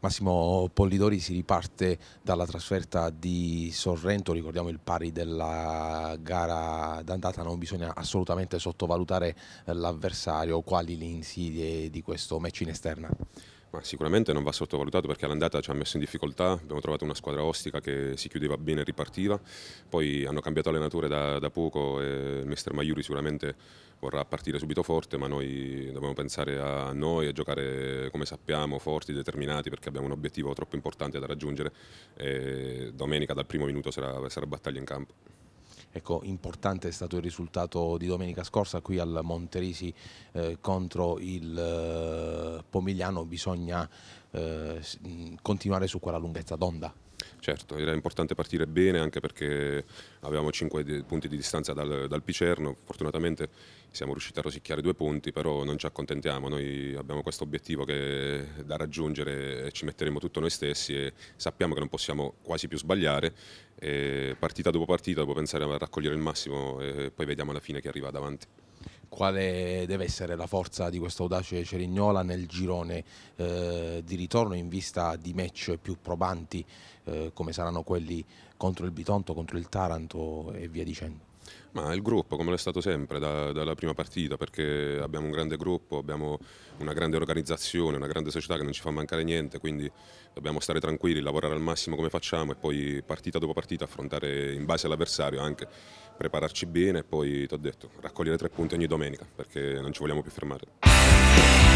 Massimo Pollidori si riparte dalla trasferta di Sorrento, ricordiamo il pari della gara d'andata, non bisogna assolutamente sottovalutare eh, l'avversario, quali le insidie di questo match in esterna? Ma sicuramente non va sottovalutato perché all'andata ci ha messo in difficoltà, abbiamo trovato una squadra ostica che si chiudeva bene e ripartiva, poi hanno cambiato allenatore da, da poco e il mister Maiuri sicuramente vorrà partire subito forte, ma noi dobbiamo pensare a noi e giocare come sappiamo, forti, determinati perché abbiamo un obiettivo troppo importante da raggiungere e domenica dal primo minuto sarà, sarà battaglia in campo. Ecco, importante è stato il risultato di domenica scorsa qui al Monterisi eh, contro il eh, Pomigliano, bisogna eh, continuare su quella lunghezza d'onda. Certo, era importante partire bene anche perché avevamo 5 punti di distanza dal, dal, Picerno, fortunatamente siamo riusciti a rosicchiare due punti, però non ci accontentiamo, noi abbiamo questo obiettivo che da raggiungere e ci metteremo tutto noi stessi e sappiamo che non possiamo quasi più sbagliare partita dopo partita devo pensare a raccogliere il massimo e poi vediamo alla fine chi arriva davanti. Quale deve essere la forza di questo audace Cerignola nel girone eh, di ritorno in vista di match più probanti eh, come saranno quelli contro il Bitonto, contro il Taranto e via dicendo? Ma il gruppo, come lo è stato sempre da, dalla prima partita, perché abbiamo un grande gruppo, abbiamo una grande organizzazione, una grande società che non ci fa mancare niente, quindi dobbiamo stare tranquilli, lavorare al massimo come facciamo e poi partita dopo partita affrontare in base all'avversario anche, prepararci bene e poi, ti ho detto, raccogliere tre punti ogni domenica, perché non ci vogliamo più fermare.